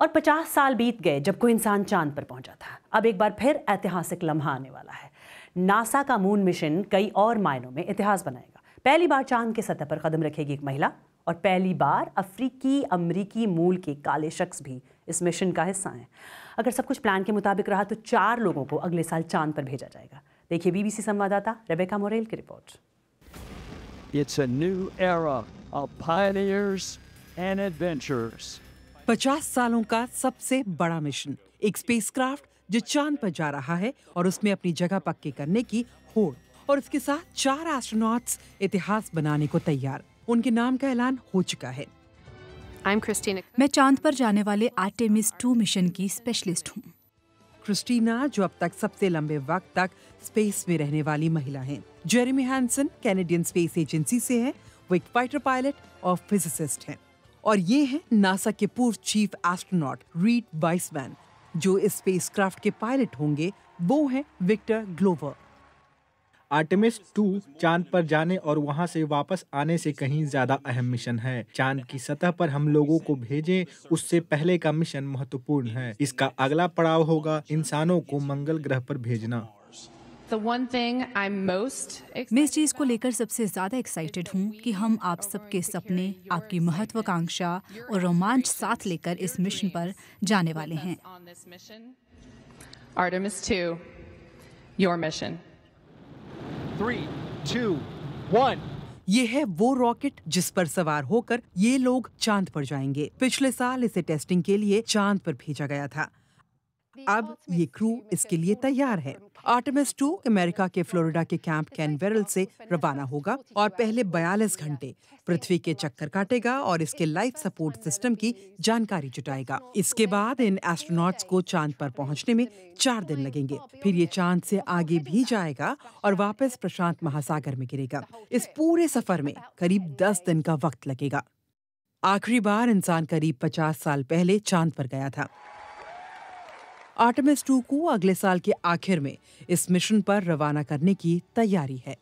और 50 साल बीत गए जब कोई इंसान चांद पर पहुंचा था अब एक बार फिर ऐतिहासिक लम्हा आने वाला है नासा का मून मिशन कई और मायनों में इतिहास बनाएगा पहली बार चांद के सतह पर कदम रखेगी एक महिला और पहली बार अफ्रीकी अमरीकी मूल के काले शख्स भी इस मिशन का हिस्सा हैं अगर सब कुछ प्लान के मुताबिक रहा तो चार लोगों को अगले साल चांद पर भेजा जाएगा देखिए बीबीसी संवाददाता रेबेका मोरेल की report it's a new era of pioneers and adventurers. पचास सालों का सबसे बड़ा मिशन एक स्पेसक्राफ्ट जो चांद पर जा रहा है और उसमें अपनी जगह पक्की करने की होड़ और इसके साथ चार एस्ट्रोनॉट्स इतिहास बनाने को तैयार उनके नाम का ऐलान हो चुका है मैं चांद पर जाने वाले आर्टेमिस टू मिशन की स्पेशलिस्ट हूँ क्रिस्टीना जो अब तक सबसे लंबे वक्त तक स्पेस में रहने वाली महिला हैं। Jeremy Hansen Canadian Space Agency से है वो एक फाइटर पायलट और फिजिसिस्ट हैं और ये है नासा के पूर्व चीफ एस्ट्रोनॉट रीट वाइसमैन जो स्पेसक्राफ्ट के पायलट होंगे वो हैं विक्टर ग्लोवर आर्टेमिस टू चांद पर जाने और वहां से वापस आने से कहीं ज्यादा अहम मिशन है चांद की सतह पर हम लोगों को भेजें उससे पहले का मिशन महत्वपूर्ण है इसका अगला पड़ाव होगा इंसानों को मंगल ग्रह पर भेजना मैं इस चीज़ को लेकर सबसे ज़्यादा एक्साइटेड हूँ कि हम आप सबके सपने आपकी महत्वाकांक्षा और रोमांच साथ लेकर इस मिशन पर जाने वाले हैं Artemis 2, your mission. Three, two, one. ये है वो रॉकेट जिस पर सवार होकर ये लोग चांद पर जाएंगे पिछले साल इसे टेस्टिंग के लिए चांद पर भेजा गया था अब ये क्रू इसके लिए तैयार है आर्टमिस टू अमेरिका के फ्लोरिडा के कैंप कैनवेरल से रवाना होगा और पहले 42 घंटे पृथ्वी के चक्कर काटेगा और इसके लाइफ सपोर्ट सिस्टम की जानकारी जुटाएगा इसके बाद इन एस्ट्रोनॉट्स को चांद पर पहुंचने में चार दिन लगेंगे फिर ये चांद से आगे भी जाएगा और वापस प्रशांत महासागर में गिरेगा इस पूरे सफर में करीब दस दिन का वक्त लगेगा आखिरी बार इंसान करीब पचास साल पहले चांद पर गया था आर्टमिस टू को अगले साल के आखिर में इस मिशन पर रवाना करने की तैयारी है